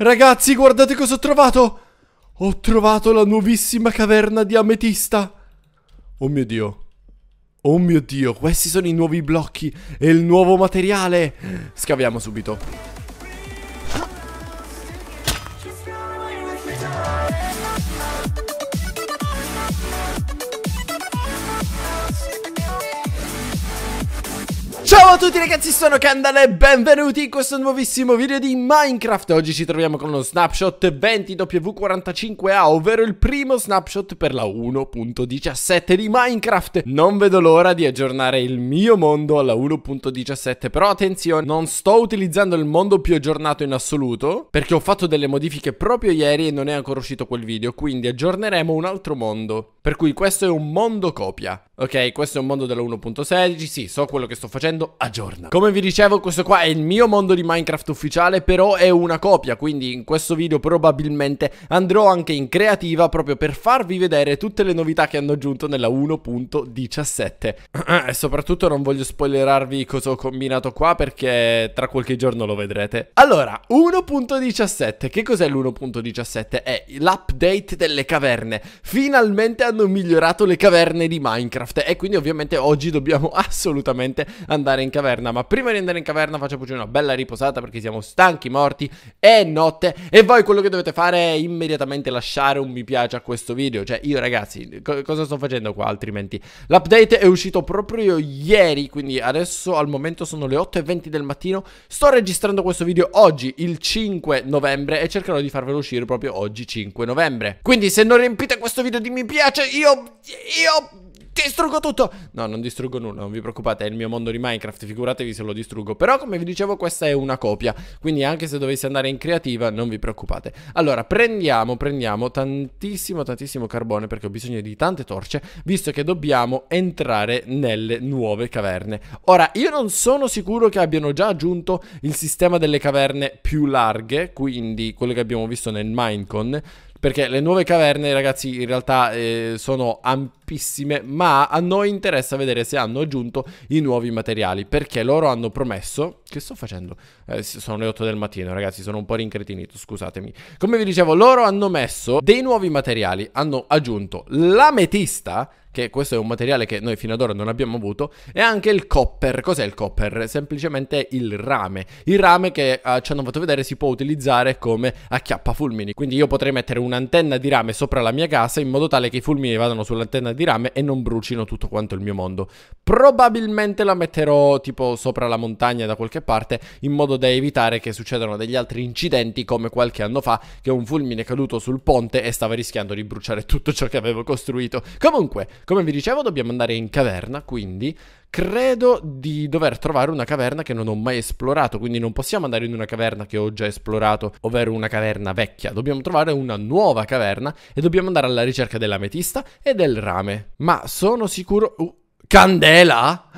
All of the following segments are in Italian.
Ragazzi, guardate cosa ho trovato! Ho trovato la nuovissima caverna di ametista! Oh mio Dio! Oh mio Dio, questi sono i nuovi blocchi e il nuovo materiale! Scaviamo subito. Ciao a tutti ragazzi, sono Candale e benvenuti in questo nuovissimo video di Minecraft Oggi ci troviamo con lo snapshot 20W45A, ovvero il primo snapshot per la 1.17 di Minecraft Non vedo l'ora di aggiornare il mio mondo alla 1.17 Però attenzione, non sto utilizzando il mondo più aggiornato in assoluto Perché ho fatto delle modifiche proprio ieri e non è ancora uscito quel video Quindi aggiorneremo un altro mondo Per cui questo è un mondo copia Ok, questo è un mondo della 1.16, sì, so quello che sto facendo aggiorna. Come vi dicevo, questo qua è il mio mondo di Minecraft ufficiale, però è una copia, quindi in questo video probabilmente andrò anche in creativa proprio per farvi vedere tutte le novità che hanno aggiunto nella 1.17. e soprattutto non voglio spoilerarvi cosa ho combinato qua perché tra qualche giorno lo vedrete. Allora, 1.17, che cos'è l'1.17? È l'update delle caverne. Finalmente hanno migliorato le caverne di Minecraft e quindi ovviamente oggi dobbiamo assolutamente andare in in caverna Ma prima di andare in caverna facciamoci una bella riposata Perché siamo stanchi, morti, è notte E voi quello che dovete fare è immediatamente lasciare un mi piace a questo video Cioè io ragazzi, co cosa sto facendo qua altrimenti? L'update è uscito proprio ieri Quindi adesso al momento sono le 8.20 del mattino Sto registrando questo video oggi, il 5 novembre E cercherò di farvelo uscire proprio oggi, 5 novembre Quindi se non riempite questo video di mi piace Io... Io distruggo tutto No, non distruggo nulla, non vi preoccupate, è il mio mondo di Minecraft, figuratevi se lo distruggo Però come vi dicevo questa è una copia, quindi anche se dovessi andare in creativa non vi preoccupate Allora, prendiamo, prendiamo tantissimo, tantissimo carbone perché ho bisogno di tante torce Visto che dobbiamo entrare nelle nuove caverne Ora, io non sono sicuro che abbiano già aggiunto il sistema delle caverne più larghe Quindi quello che abbiamo visto nel Minecon perché le nuove caverne, ragazzi, in realtà eh, sono amp pochissime, ma a noi interessa vedere se hanno aggiunto i nuovi materiali, perché loro hanno promesso... Che sto facendo? Eh, sono le 8 del mattino, ragazzi, sono un po' rincretinito, scusatemi. Come vi dicevo, loro hanno messo dei nuovi materiali, hanno aggiunto l'ametista, che questo è un materiale che noi fino ad ora non abbiamo avuto, e anche il copper. Cos'è il copper? Semplicemente il rame. Il rame che eh, ci hanno fatto vedere si può utilizzare come acchiappafulmini. Quindi io potrei mettere un'antenna di rame sopra la mia casa in modo tale che i fulmini vadano sull'antenna di di rame e non brucino tutto quanto il mio mondo. Probabilmente la metterò tipo sopra la montagna da qualche parte in modo da evitare che succedano degli altri incidenti come qualche anno fa che un fulmine è caduto sul ponte e stava rischiando di bruciare tutto ciò che avevo costruito. Comunque, come vi dicevo, dobbiamo andare in caverna, quindi Credo di dover trovare una caverna che non ho mai esplorato, quindi non possiamo andare in una caverna che ho già esplorato, ovvero una caverna vecchia. Dobbiamo trovare una nuova caverna e dobbiamo andare alla ricerca dell'ametista e del rame fame, ma sono sicuro... Uh, candela?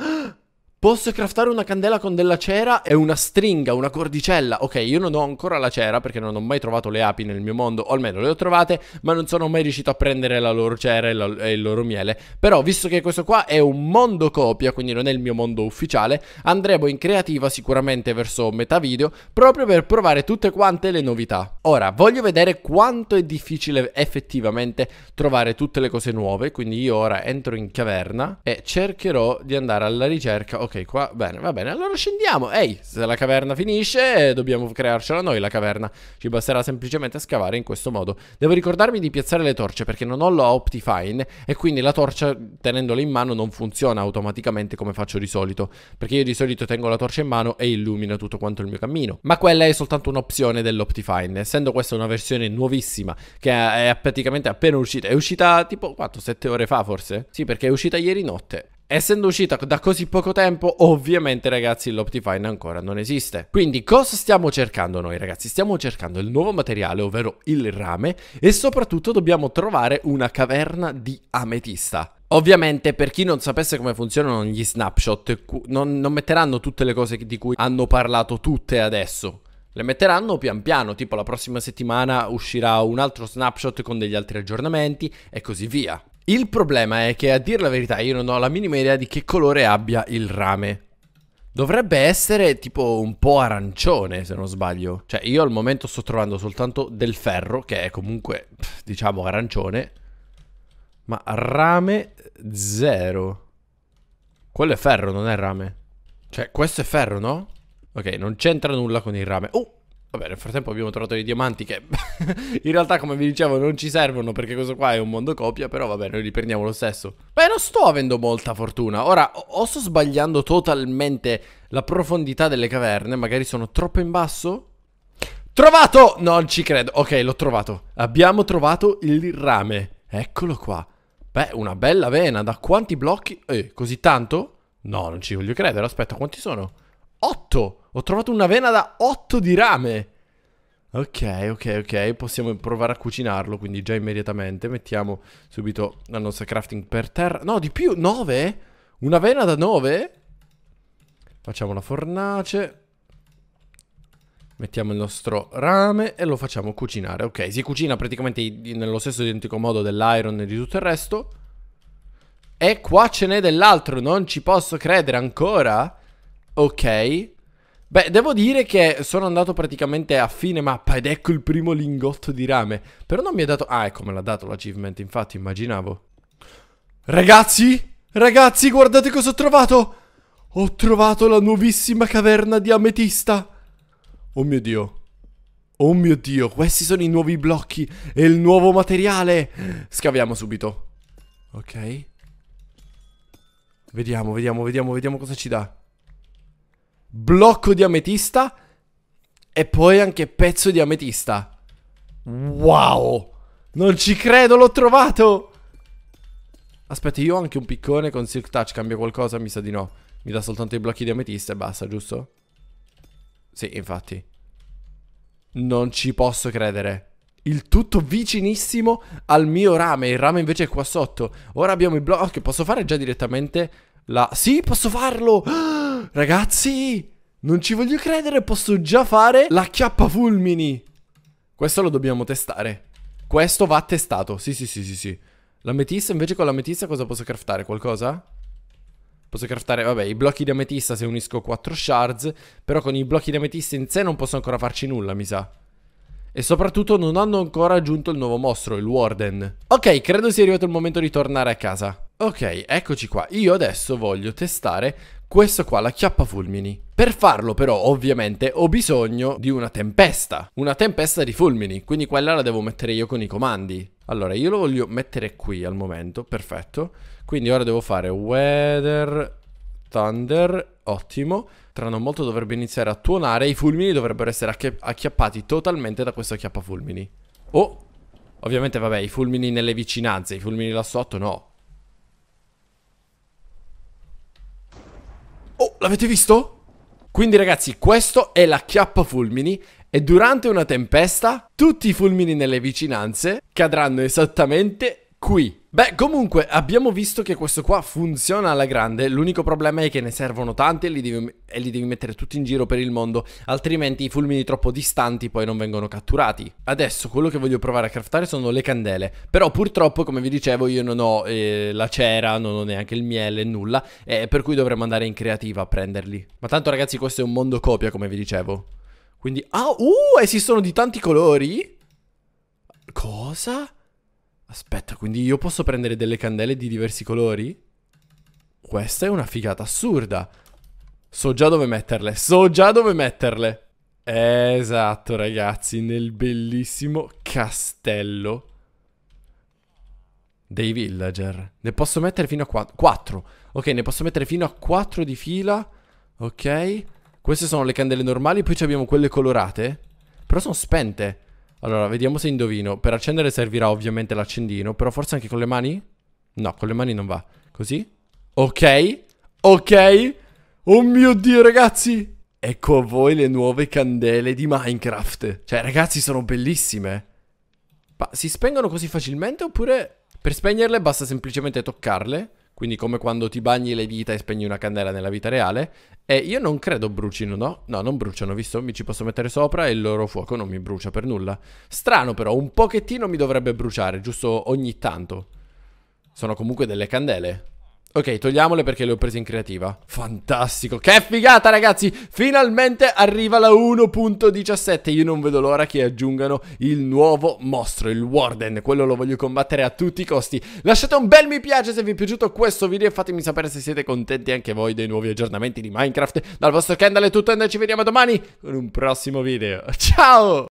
Posso craftare una candela con della cera e una stringa, una cordicella. Ok, io non ho ancora la cera perché non ho mai trovato le api nel mio mondo, o almeno le ho trovate, ma non sono mai riuscito a prendere la loro cera e, la, e il loro miele. Però, visto che questo qua è un mondo copia, quindi non è il mio mondo ufficiale, andremo in creativa sicuramente verso metà video, proprio per provare tutte quante le novità. Ora, voglio vedere quanto è difficile effettivamente trovare tutte le cose nuove, quindi io ora entro in caverna e cercherò di andare alla ricerca. Ok, ok, qua, bene, va bene, allora scendiamo. Ehi, se la caverna finisce, eh, dobbiamo crearcela noi la caverna. Ci basterà semplicemente scavare in questo modo. Devo ricordarmi di piazzare le torce, perché non ho la Optifine, e quindi la torcia, tenendola in mano, non funziona automaticamente come faccio di solito. Perché io di solito tengo la torcia in mano e illumina tutto quanto il mio cammino. Ma quella è soltanto un'opzione dell'Optifine, essendo questa una versione nuovissima, che è praticamente appena uscita. È uscita tipo quanto, sette ore fa, forse? Sì, perché è uscita ieri notte. Essendo uscita da così poco tempo, ovviamente ragazzi l'Optifine ancora non esiste. Quindi cosa stiamo cercando noi ragazzi? Stiamo cercando il nuovo materiale, ovvero il rame, e soprattutto dobbiamo trovare una caverna di ametista. Ovviamente per chi non sapesse come funzionano gli snapshot, non, non metteranno tutte le cose di cui hanno parlato tutte adesso. Le metteranno pian piano, tipo la prossima settimana uscirà un altro snapshot con degli altri aggiornamenti e così via. Il problema è che a dire la verità io non ho la minima idea di che colore abbia il rame. Dovrebbe essere tipo un po' arancione se non sbaglio. Cioè io al momento sto trovando soltanto del ferro che è comunque diciamo arancione. Ma rame zero. Quello è ferro, non è rame. Cioè questo è ferro, no? Ok, non c'entra nulla con il rame. Oh! Vabbè, nel frattempo abbiamo trovato dei diamanti che in realtà, come vi dicevo, non ci servono perché questo qua è un mondo copia, però vabbè, noi li prendiamo lo stesso. Beh, non sto avendo molta fortuna. Ora, o sto sbagliando totalmente la profondità delle caverne, magari sono troppo in basso? Trovato! Non ci credo. Ok, l'ho trovato. Abbiamo trovato il rame. Eccolo qua. Beh, una bella vena. Da quanti blocchi? Eh, così tanto? No, non ci voglio credere. Aspetta, quanti sono? 8. Ho trovato una vena da 8 di rame. Ok, ok, ok. Possiamo provare a cucinarlo, quindi già immediatamente. Mettiamo subito la nostra crafting per terra. No, di più. 9? Una vena da 9? Facciamo la fornace. Mettiamo il nostro rame e lo facciamo cucinare. Ok, si cucina praticamente nello stesso identico modo dell'iron e di tutto il resto. E qua ce n'è dell'altro, non ci posso credere ancora. Ok. Beh, devo dire che sono andato praticamente a fine mappa ed ecco il primo lingotto di rame. Però non mi ha dato... Ah, ecco, me l'ha dato l'achievement, infatti, immaginavo. Ragazzi! Ragazzi, guardate cosa ho trovato! Ho trovato la nuovissima caverna di ametista! Oh mio Dio. Oh mio Dio, questi sono i nuovi blocchi e il nuovo materiale! Scaviamo subito. Ok. Vediamo, vediamo, vediamo, vediamo cosa ci dà blocco di ametista e poi anche pezzo di ametista. Wow! Non ci credo, l'ho trovato! Aspetta, io ho anche un piccone con Silk Touch, cambia qualcosa? Mi sa di no. Mi dà soltanto i blocchi di ametista e basta, giusto? Sì, infatti. Non ci posso credere. Il tutto vicinissimo al mio rame. Il rame invece è qua sotto. Ora abbiamo i blocchi. Posso fare già direttamente la... Sì, posso farlo! Ah! Ragazzi, non ci voglio credere, posso già fare la chiappa fulmini. Questo lo dobbiamo testare. Questo va testato. Sì, sì, sì, sì, sì. L'ametista, invece con l'ametista cosa posso craftare? Qualcosa? Posso craftare, vabbè, i blocchi di ametista se unisco 4 shards, però con i blocchi di ametista in sé non posso ancora farci nulla, mi sa. E soprattutto non hanno ancora aggiunto il nuovo mostro, il Warden. Ok, credo sia arrivato il momento di tornare a casa. Ok, eccoci qua. Io adesso voglio testare questo qua, la chiappa fulmini. Per farlo però, ovviamente, ho bisogno di una tempesta. Una tempesta di fulmini, quindi quella la devo mettere io con i comandi. Allora, io lo voglio mettere qui al momento, perfetto. Quindi ora devo fare weather thunder, ottimo. Tra non molto dovrebbe iniziare a tuonare, i fulmini dovrebbero essere acchi acchiappati totalmente da questa chiappa fulmini. Oh, ovviamente vabbè, i fulmini nelle vicinanze, i fulmini là sotto no. Oh, l'avete visto? Quindi ragazzi, questo è la chiappa fulmini e durante una tempesta tutti i fulmini nelle vicinanze cadranno esattamente qui. Beh, comunque abbiamo visto che questo qua funziona alla grande, l'unico problema è che ne servono tanti e li, devi, e li, devi, mettere tutti in giro per il mondo, altrimenti i fulmini troppo distanti poi non vengono catturati. Adesso quello che voglio provare a craftare sono le candele, però purtroppo come vi dicevo io non ho eh, la cera, non ho neanche il miele, nulla, eh, per cui dovremmo andare in creativa a prenderli. Ma tanto ragazzi questo è un mondo copia come vi dicevo. Quindi, ah, uh, esistono di tanti colori? Cosa? Cosa? Aspetta, quindi io posso prendere delle candele di diversi colori? Questa è una figata assurda. So già dove metterle, so già dove metterle. Esatto, ragazzi, nel bellissimo castello dei villager. Ne posso mettere fino a quattro. Ok, ne posso mettere fino a quattro di fila. Ok. Queste sono le candele normali, poi abbiamo quelle colorate. Però sono spente. Allora, vediamo se indovino. Per accendere servirà ovviamente l'accendino, però forse anche con le mani? No, con le mani non va. Così? Ok, ok. Oh mio Dio, ragazzi! Ecco a voi le nuove candele di Minecraft. Cioè, ragazzi, sono bellissime. Ma si spengono così facilmente oppure... Per spegnerle basta semplicemente toccarle? quindi come quando ti bagni le dita e spegni una candela nella vita reale. E io non credo brucino, no? No, non bruciano, visto? Mi ci posso mettere sopra e il loro fuoco non mi brucia per nulla. Strano però, un pochettino mi dovrebbe bruciare, giusto ogni tanto. Sono comunque delle candele. Ok, togliamole perché le ho prese in creativa. Fantastico. Che figata, ragazzi! Finalmente arriva la 1.17. Io non vedo l'ora che aggiungano il nuovo mostro, il Warden. Quello lo voglio combattere a tutti i costi. Lasciate un bel mi piace se vi è piaciuto questo video e fatemi sapere se siete contenti anche voi dei nuovi aggiornamenti di Minecraft. Dal vostro Kendall è tutto e noi ci vediamo domani con un prossimo video. Ciao!